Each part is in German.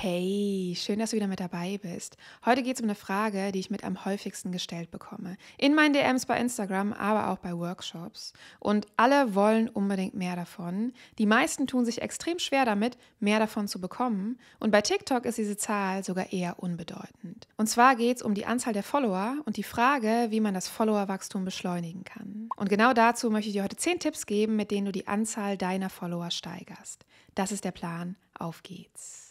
Hey, schön, dass du wieder mit dabei bist. Heute geht es um eine Frage, die ich mit am häufigsten gestellt bekomme. In meinen DMs bei Instagram, aber auch bei Workshops. Und alle wollen unbedingt mehr davon. Die meisten tun sich extrem schwer damit, mehr davon zu bekommen. Und bei TikTok ist diese Zahl sogar eher unbedeutend. Und zwar geht es um die Anzahl der Follower und die Frage, wie man das Followerwachstum beschleunigen kann. Und genau dazu möchte ich dir heute 10 Tipps geben, mit denen du die Anzahl deiner Follower steigerst. Das ist der Plan. Auf geht's.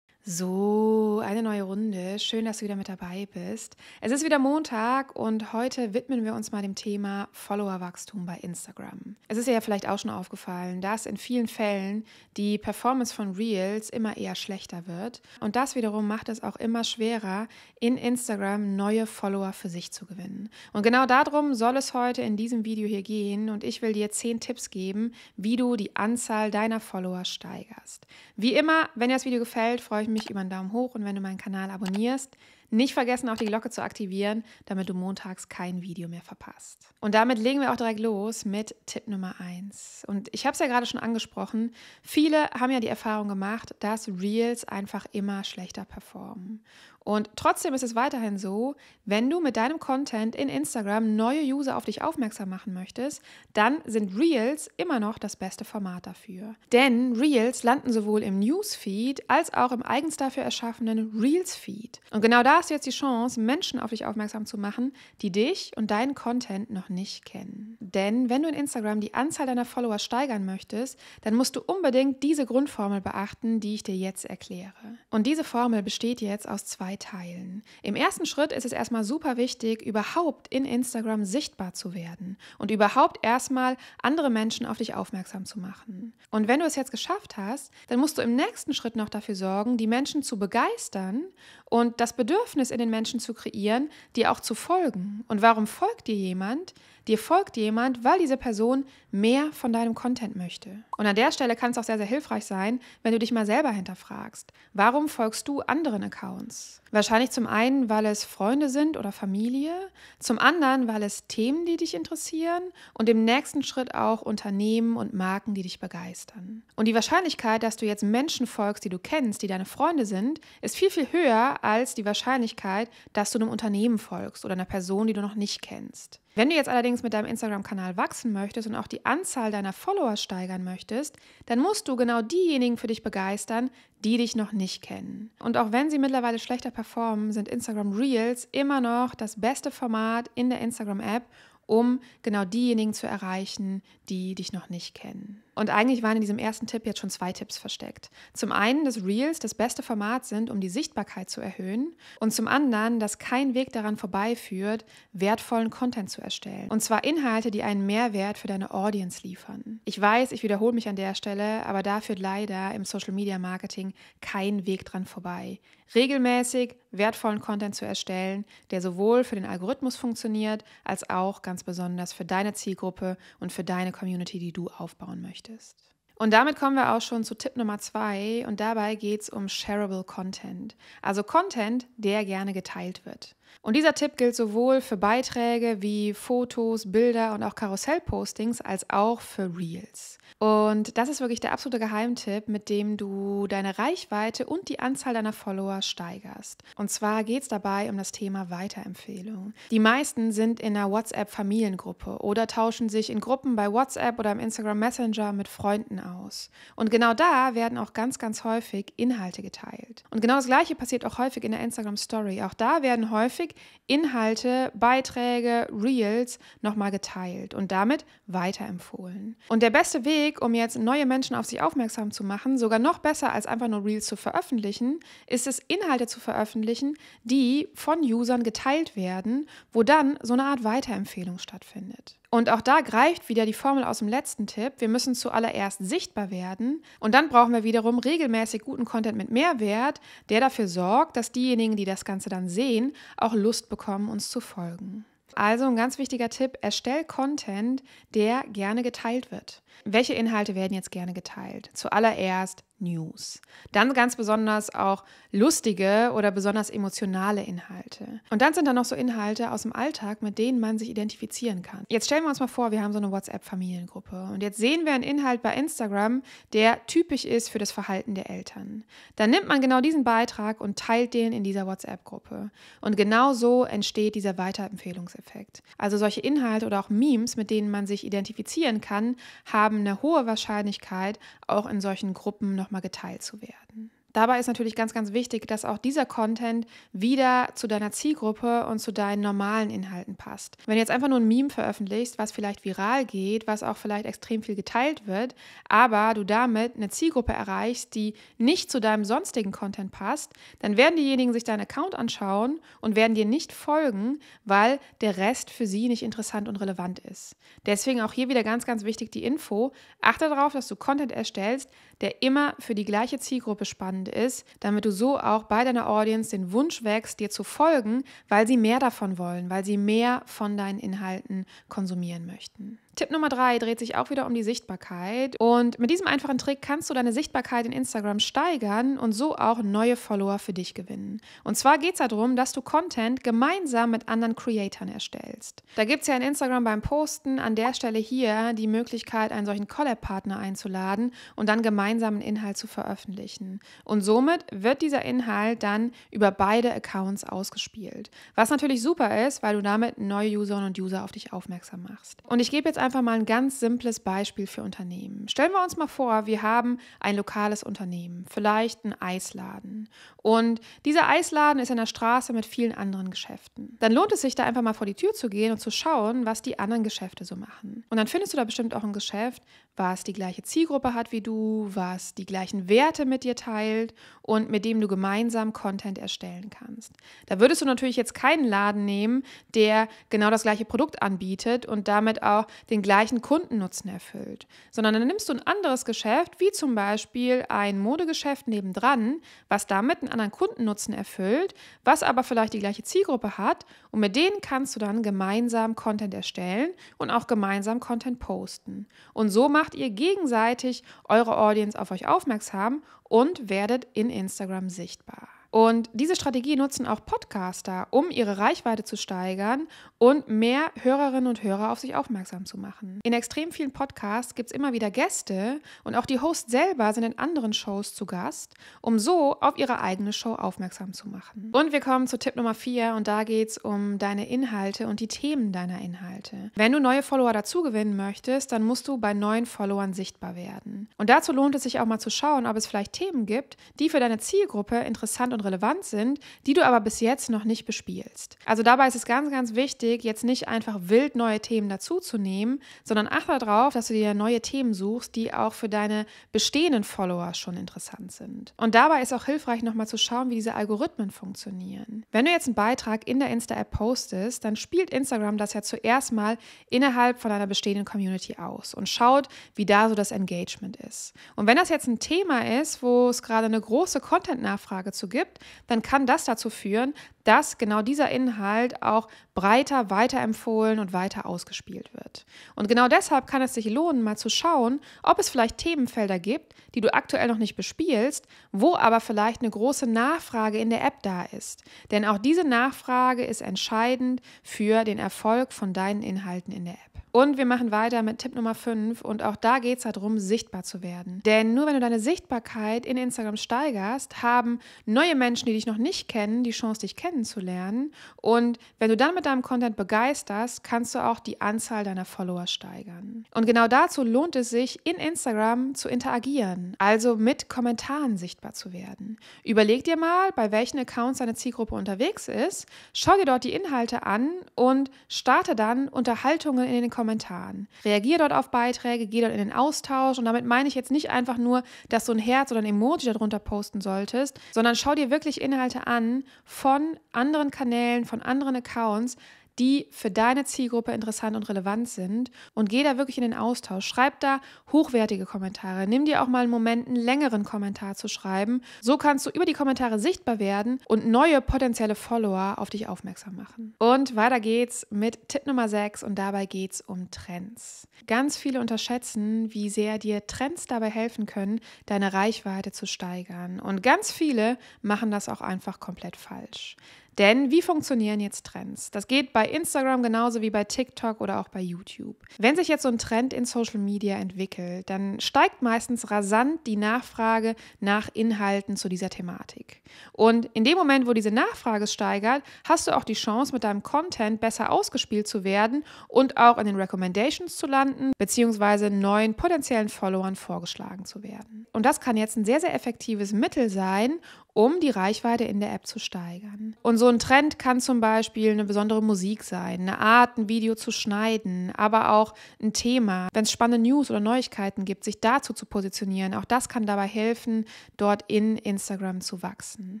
So, eine neue Runde. Schön, dass du wieder mit dabei bist. Es ist wieder Montag und heute widmen wir uns mal dem Thema Followerwachstum bei Instagram. Es ist ja vielleicht auch schon aufgefallen, dass in vielen Fällen die Performance von Reels immer eher schlechter wird und das wiederum macht es auch immer schwerer, in Instagram neue Follower für sich zu gewinnen. Und genau darum soll es heute in diesem Video hier gehen und ich will dir zehn Tipps geben, wie du die Anzahl deiner Follower steigerst. Wie immer, wenn dir das Video gefällt, freue ich mich mich über einen Daumen hoch und wenn du meinen Kanal abonnierst. Nicht vergessen, auch die Glocke zu aktivieren, damit du montags kein Video mehr verpasst. Und damit legen wir auch direkt los mit Tipp Nummer 1. Und ich habe es ja gerade schon angesprochen, viele haben ja die Erfahrung gemacht, dass Reels einfach immer schlechter performen. Und trotzdem ist es weiterhin so, wenn du mit deinem Content in Instagram neue User auf dich aufmerksam machen möchtest, dann sind Reels immer noch das beste Format dafür. Denn Reels landen sowohl im Newsfeed als auch im eigens dafür erschaffenen Reels-Feed. Und genau da hast du jetzt die Chance, Menschen auf dich aufmerksam zu machen, die dich und deinen Content noch nicht kennen. Denn wenn du in Instagram die Anzahl deiner Follower steigern möchtest, dann musst du unbedingt diese Grundformel beachten, die ich dir jetzt erkläre. Und diese Formel besteht jetzt aus zwei zwei teilen. Im ersten Schritt ist es erstmal super wichtig, überhaupt in Instagram sichtbar zu werden und überhaupt erstmal andere Menschen auf dich aufmerksam zu machen. Und wenn du es jetzt geschafft hast, dann musst du im nächsten Schritt noch dafür sorgen, die Menschen zu begeistern und das Bedürfnis in den Menschen zu kreieren, dir auch zu folgen. Und warum folgt dir jemand? Dir folgt jemand, weil diese Person mehr von deinem Content möchte. Und an der Stelle kann es auch sehr, sehr hilfreich sein, wenn du dich mal selber hinterfragst. Warum folgst du anderen Accounts? Wahrscheinlich zum einen, weil es Freunde sind oder Familie, zum anderen, weil es Themen, die dich interessieren und im nächsten Schritt auch Unternehmen und Marken, die dich begeistern. Und die Wahrscheinlichkeit, dass du jetzt Menschen folgst, die du kennst, die deine Freunde sind, ist viel, viel höher als die Wahrscheinlichkeit, dass du einem Unternehmen folgst oder einer Person, die du noch nicht kennst. Wenn du jetzt allerdings mit deinem Instagram-Kanal wachsen möchtest und auch die Anzahl deiner Follower steigern möchtest, dann musst du genau diejenigen für dich begeistern, die dich noch nicht kennen. Und auch wenn sie mittlerweile schlechter performen, sind Instagram Reels immer noch das beste Format in der Instagram-App, um genau diejenigen zu erreichen, die dich noch nicht kennen. Und eigentlich waren in diesem ersten Tipp jetzt schon zwei Tipps versteckt. Zum einen, dass Reels das beste Format sind, um die Sichtbarkeit zu erhöhen. Und zum anderen, dass kein Weg daran vorbeiführt, wertvollen Content zu erstellen. Und zwar Inhalte, die einen Mehrwert für deine Audience liefern. Ich weiß, ich wiederhole mich an der Stelle, aber da führt leider im Social Media Marketing kein Weg dran vorbei. Regelmäßig wertvollen Content zu erstellen, der sowohl für den Algorithmus funktioniert, als auch ganz besonders für deine Zielgruppe und für deine Community, die du aufbauen möchtest möchtest. Und damit kommen wir auch schon zu Tipp Nummer zwei und dabei geht es um shareable Content. Also Content, der gerne geteilt wird. Und dieser Tipp gilt sowohl für Beiträge wie Fotos, Bilder und auch Karussellpostings als auch für Reels. Und das ist wirklich der absolute Geheimtipp, mit dem du deine Reichweite und die Anzahl deiner Follower steigerst. Und zwar geht es dabei um das Thema Weiterempfehlung. Die meisten sind in einer WhatsApp-Familiengruppe oder tauschen sich in Gruppen bei WhatsApp oder im Instagram Messenger mit Freunden aus. Und genau da werden auch ganz, ganz häufig Inhalte geteilt. Und genau das gleiche passiert auch häufig in der Instagram Story. Auch da werden häufig häufig Inhalte, Beiträge, Reels nochmal geteilt und damit weiterempfohlen. Und der beste Weg, um jetzt neue Menschen auf sich aufmerksam zu machen, sogar noch besser als einfach nur Reels zu veröffentlichen, ist es, Inhalte zu veröffentlichen, die von Usern geteilt werden, wo dann so eine Art Weiterempfehlung stattfindet. Und auch da greift wieder die Formel aus dem letzten Tipp. Wir müssen zuallererst sichtbar werden und dann brauchen wir wiederum regelmäßig guten Content mit Mehrwert, der dafür sorgt, dass diejenigen, die das Ganze dann sehen, auch Lust bekommen, uns zu folgen. Also ein ganz wichtiger Tipp, erstell Content, der gerne geteilt wird. Welche Inhalte werden jetzt gerne geteilt? Zuallererst News. Dann ganz besonders auch lustige oder besonders emotionale Inhalte. Und dann sind da noch so Inhalte aus dem Alltag, mit denen man sich identifizieren kann. Jetzt stellen wir uns mal vor, wir haben so eine WhatsApp-Familiengruppe und jetzt sehen wir einen Inhalt bei Instagram, der typisch ist für das Verhalten der Eltern. Dann nimmt man genau diesen Beitrag und teilt den in dieser WhatsApp-Gruppe. Und genau so entsteht dieser Weiterempfehlungseffekt. Also solche Inhalte oder auch Memes, mit denen man sich identifizieren kann, haben eine hohe Wahrscheinlichkeit, auch in solchen Gruppen nochmal nochmal geteilt zu werden. Dabei ist natürlich ganz, ganz wichtig, dass auch dieser Content wieder zu deiner Zielgruppe und zu deinen normalen Inhalten passt. Wenn du jetzt einfach nur ein Meme veröffentlichst, was vielleicht viral geht, was auch vielleicht extrem viel geteilt wird, aber du damit eine Zielgruppe erreichst, die nicht zu deinem sonstigen Content passt, dann werden diejenigen sich deinen Account anschauen und werden dir nicht folgen, weil der Rest für sie nicht interessant und relevant ist. Deswegen auch hier wieder ganz, ganz wichtig die Info. Achte darauf, dass du Content erstellst, der immer für die gleiche Zielgruppe spannend spannend ist, damit du so auch bei deiner Audience den Wunsch wächst, dir zu folgen, weil sie mehr davon wollen, weil sie mehr von deinen Inhalten konsumieren möchten. Tipp Nummer drei dreht sich auch wieder um die Sichtbarkeit. Und mit diesem einfachen Trick kannst du deine Sichtbarkeit in Instagram steigern und so auch neue Follower für dich gewinnen. Und zwar geht es darum, dass du Content gemeinsam mit anderen Creatoren erstellst. Da gibt es ja in Instagram beim Posten an der Stelle hier die Möglichkeit, einen solchen Collab-Partner einzuladen und dann gemeinsamen Inhalt zu veröffentlichen. Und somit wird dieser Inhalt dann über beide Accounts ausgespielt. Was natürlich super ist, weil du damit neue Userinnen und User auf dich aufmerksam machst. Und ich gebe jetzt einfach mal ein ganz simples Beispiel für Unternehmen. Stellen wir uns mal vor, wir haben ein lokales Unternehmen, vielleicht ein Eisladen. Und dieser Eisladen ist in der Straße mit vielen anderen Geschäften. Dann lohnt es sich, da einfach mal vor die Tür zu gehen und zu schauen, was die anderen Geschäfte so machen. Und dann findest du da bestimmt auch ein Geschäft, was die gleiche Zielgruppe hat wie du, was die gleichen Werte mit dir teilt und mit dem du gemeinsam Content erstellen kannst. Da würdest du natürlich jetzt keinen Laden nehmen, der genau das gleiche Produkt anbietet und damit auch den den gleichen Kundennutzen erfüllt, sondern dann nimmst du ein anderes Geschäft, wie zum Beispiel ein Modegeschäft nebendran, was damit einen anderen Kundennutzen erfüllt, was aber vielleicht die gleiche Zielgruppe hat und mit denen kannst du dann gemeinsam Content erstellen und auch gemeinsam Content posten. Und so macht ihr gegenseitig eure Audience auf euch aufmerksam und werdet in Instagram sichtbar. Und diese Strategie nutzen auch Podcaster, um ihre Reichweite zu steigern und mehr Hörerinnen und Hörer auf sich aufmerksam zu machen. In extrem vielen Podcasts gibt es immer wieder Gäste und auch die Hosts selber sind in anderen Shows zu Gast, um so auf ihre eigene Show aufmerksam zu machen. Und wir kommen zu Tipp Nummer 4 und da geht es um deine Inhalte und die Themen deiner Inhalte. Wenn du neue Follower dazugewinnen möchtest, dann musst du bei neuen Followern sichtbar werden. Und dazu lohnt es sich auch mal zu schauen, ob es vielleicht Themen gibt, die für deine Zielgruppe interessant und relevant sind, die du aber bis jetzt noch nicht bespielst. Also dabei ist es ganz, ganz wichtig, jetzt nicht einfach wild neue Themen dazuzunehmen, sondern achte darauf, dass du dir neue Themen suchst, die auch für deine bestehenden Follower schon interessant sind. Und dabei ist auch hilfreich, nochmal zu schauen, wie diese Algorithmen funktionieren. Wenn du jetzt einen Beitrag in der Insta-App postest, dann spielt Instagram das ja zuerst mal innerhalb von deiner bestehenden Community aus und schaut, wie da so das Engagement ist. Und wenn das jetzt ein Thema ist, wo es gerade eine große Content-Nachfrage zu gibt, gibt, dann kann das dazu führen, dass genau dieser Inhalt auch breiter weiterempfohlen und weiter ausgespielt wird. Und genau deshalb kann es sich lohnen, mal zu schauen, ob es vielleicht Themenfelder gibt, die du aktuell noch nicht bespielst, wo aber vielleicht eine große Nachfrage in der App da ist. Denn auch diese Nachfrage ist entscheidend für den Erfolg von deinen Inhalten in der App. Und wir machen weiter mit Tipp Nummer 5 und auch da geht es darum, sichtbar zu werden. Denn nur wenn du deine Sichtbarkeit in Instagram steigerst, haben neue Menschen, die dich noch nicht kennen, die Chance, dich kennenzulernen. Und wenn du dann mit deinem Content begeisterst, kannst du auch die Anzahl deiner Follower steigern. Und genau dazu lohnt es sich, in Instagram zu interagieren, also mit Kommentaren sichtbar zu werden. Überleg dir mal, bei welchen Accounts deine Zielgruppe unterwegs ist, schau dir dort die Inhalte an und starte dann Unterhaltungen in den Kommentaren Kommentaren. Reagier dort auf Beiträge, geh dort in den Austausch und damit meine ich jetzt nicht einfach nur, dass du ein Herz oder ein Emoji darunter posten solltest, sondern schau dir wirklich Inhalte an von anderen Kanälen, von anderen Accounts, die für deine Zielgruppe interessant und relevant sind und geh da wirklich in den Austausch. Schreib da hochwertige Kommentare. Nimm dir auch mal einen Moment, einen längeren Kommentar zu schreiben. So kannst du über die Kommentare sichtbar werden und neue potenzielle Follower auf dich aufmerksam machen. Und weiter geht's mit Tipp Nummer 6 und dabei geht's um Trends. Ganz viele unterschätzen, wie sehr dir Trends dabei helfen können, deine Reichweite zu steigern. Und ganz viele machen das auch einfach komplett falsch. Denn wie funktionieren jetzt Trends? Das geht bei Instagram genauso wie bei TikTok oder auch bei YouTube. Wenn sich jetzt so ein Trend in Social Media entwickelt, dann steigt meistens rasant die Nachfrage nach Inhalten zu dieser Thematik. Und in dem Moment, wo diese Nachfrage steigert, hast du auch die Chance, mit deinem Content besser ausgespielt zu werden und auch in den Recommendations zu landen, beziehungsweise neuen potenziellen Followern vorgeschlagen zu werden. Und das kann jetzt ein sehr, sehr effektives Mittel sein, um die Reichweite in der App zu steigern. Und so ein Trend kann zum Beispiel eine besondere Musik sein, eine Art, ein Video zu schneiden, aber auch ein Thema. Wenn es spannende News oder Neuigkeiten gibt, sich dazu zu positionieren, auch das kann dabei helfen, dort in Instagram zu wachsen.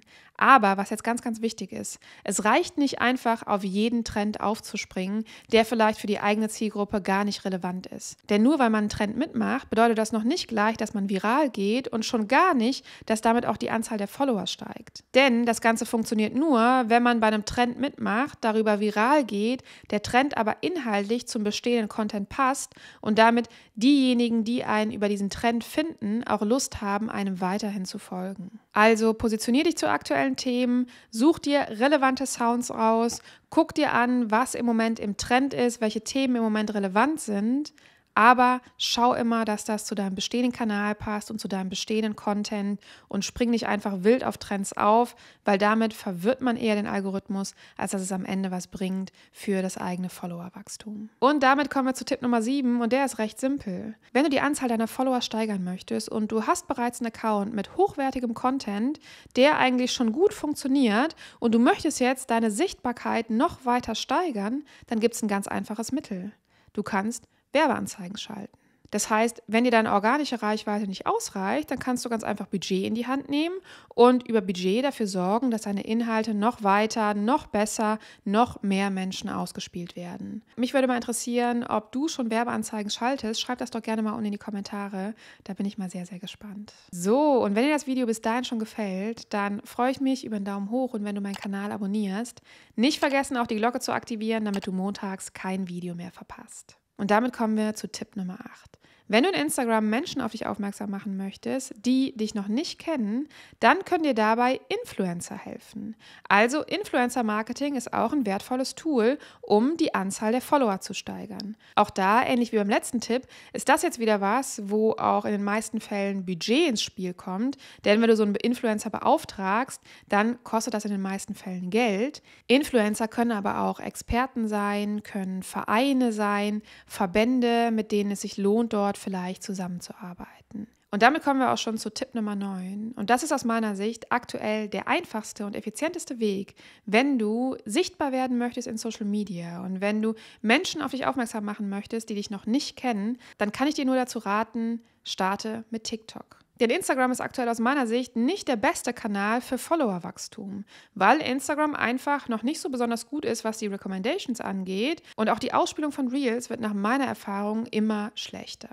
Aber was jetzt ganz, ganz wichtig ist, es reicht nicht einfach, auf jeden Trend aufzuspringen, der vielleicht für die eigene Zielgruppe gar nicht relevant ist. Denn nur weil man einen Trend mitmacht, bedeutet das noch nicht gleich, dass man viral geht und schon gar nicht, dass damit auch die Anzahl der Follower aussteigt. Denn das Ganze funktioniert nur, wenn man bei einem Trend mitmacht, darüber viral geht, der Trend aber inhaltlich zum bestehenden Content passt und damit diejenigen, die einen über diesen Trend finden, auch Lust haben, einem weiterhin zu folgen. Also positionier dich zu aktuellen Themen, such dir relevante Sounds raus, guck dir an, was im Moment im Trend ist, welche Themen im Moment relevant sind aber schau immer, dass das zu deinem bestehenden Kanal passt und zu deinem bestehenden Content und spring nicht einfach wild auf Trends auf, weil damit verwirrt man eher den Algorithmus, als dass es am Ende was bringt für das eigene Followerwachstum. Und damit kommen wir zu Tipp Nummer 7 und der ist recht simpel. Wenn du die Anzahl deiner Follower steigern möchtest und du hast bereits einen Account mit hochwertigem Content, der eigentlich schon gut funktioniert und du möchtest jetzt deine Sichtbarkeit noch weiter steigern, dann gibt es ein ganz einfaches Mittel. Du kannst Werbeanzeigen schalten. Das heißt, wenn dir deine organische Reichweite nicht ausreicht, dann kannst du ganz einfach Budget in die Hand nehmen und über Budget dafür sorgen, dass deine Inhalte noch weiter, noch besser, noch mehr Menschen ausgespielt werden. Mich würde mal interessieren, ob du schon Werbeanzeigen schaltest. Schreib das doch gerne mal unten in die Kommentare. Da bin ich mal sehr, sehr gespannt. So, und wenn dir das Video bis dahin schon gefällt, dann freue ich mich über einen Daumen hoch und wenn du meinen Kanal abonnierst. Nicht vergessen, auch die Glocke zu aktivieren, damit du montags kein Video mehr verpasst. Und damit kommen wir zu Tipp Nummer 8. Wenn du in Instagram Menschen auf dich aufmerksam machen möchtest, die dich noch nicht kennen, dann können dir dabei Influencer helfen. Also Influencer Marketing ist auch ein wertvolles Tool, um die Anzahl der Follower zu steigern. Auch da, ähnlich wie beim letzten Tipp, ist das jetzt wieder was, wo auch in den meisten Fällen Budget ins Spiel kommt. Denn wenn du so einen Influencer beauftragst, dann kostet das in den meisten Fällen Geld. Influencer können aber auch Experten sein, können Vereine sein, Verbände, mit denen es sich lohnt, dort dort vielleicht zusammenzuarbeiten. Und damit kommen wir auch schon zu Tipp Nummer 9. Und das ist aus meiner Sicht aktuell der einfachste und effizienteste Weg, wenn du sichtbar werden möchtest in Social Media und wenn du Menschen auf dich aufmerksam machen möchtest, die dich noch nicht kennen, dann kann ich dir nur dazu raten, starte mit TikTok. Denn Instagram ist aktuell aus meiner Sicht nicht der beste Kanal für Followerwachstum, weil Instagram einfach noch nicht so besonders gut ist, was die Recommendations angeht. Und auch die Ausspielung von Reels wird nach meiner Erfahrung immer schlechter.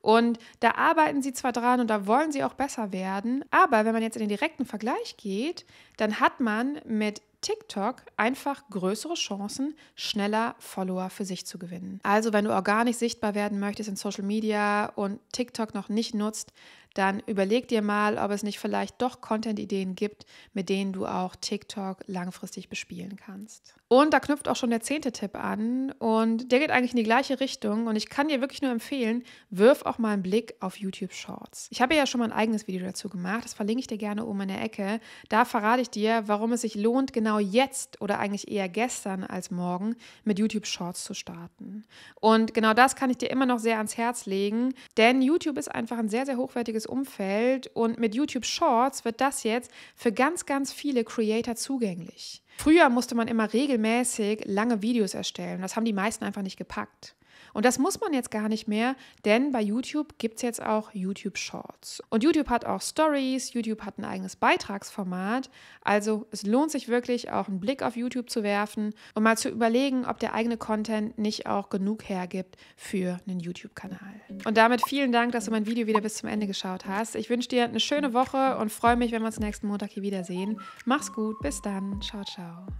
Und da arbeiten sie zwar dran und da wollen sie auch besser werden, aber wenn man jetzt in den direkten Vergleich geht, dann hat man mit TikTok einfach größere Chancen, schneller Follower für sich zu gewinnen. Also wenn du organisch sichtbar werden möchtest in Social Media und TikTok noch nicht nutzt, dann überleg dir mal, ob es nicht vielleicht doch Content-Ideen gibt, mit denen du auch TikTok langfristig bespielen kannst. Und da knüpft auch schon der zehnte Tipp an und der geht eigentlich in die gleiche Richtung und ich kann dir wirklich nur empfehlen, wirf auch mal einen Blick auf YouTube Shorts. Ich habe ja schon mal ein eigenes Video dazu gemacht, das verlinke ich dir gerne oben in der Ecke. Da verrate ich dir, warum es sich lohnt, genau jetzt oder eigentlich eher gestern als morgen mit YouTube Shorts zu starten. Und genau das kann ich dir immer noch sehr ans Herz legen, denn YouTube ist einfach ein sehr, sehr hochwertiges eindeutiges Umfeld und mit YouTube Shorts wird das jetzt für ganz, ganz viele Creator zugänglich. Früher musste man immer regelmäßig lange Videos erstellen. Das haben die meisten einfach nicht gepackt. Und das muss man jetzt gar nicht mehr, denn bei YouTube gibt es jetzt auch YouTube Shorts. Und YouTube hat auch Stories, YouTube hat ein eigenes Beitragsformat. Also es lohnt sich wirklich, auch einen Blick auf YouTube zu werfen und mal zu überlegen, ob der eigene Content nicht auch genug hergibt für einen YouTube-Kanal. Und damit vielen Dank, dass du mein Video wieder bis zum Ende geschaut hast. Ich wünsche dir eine schöne Woche und freue mich, wenn wir uns nächsten Montag hier wiedersehen. Mach's gut, bis dann. Ciao, ciao.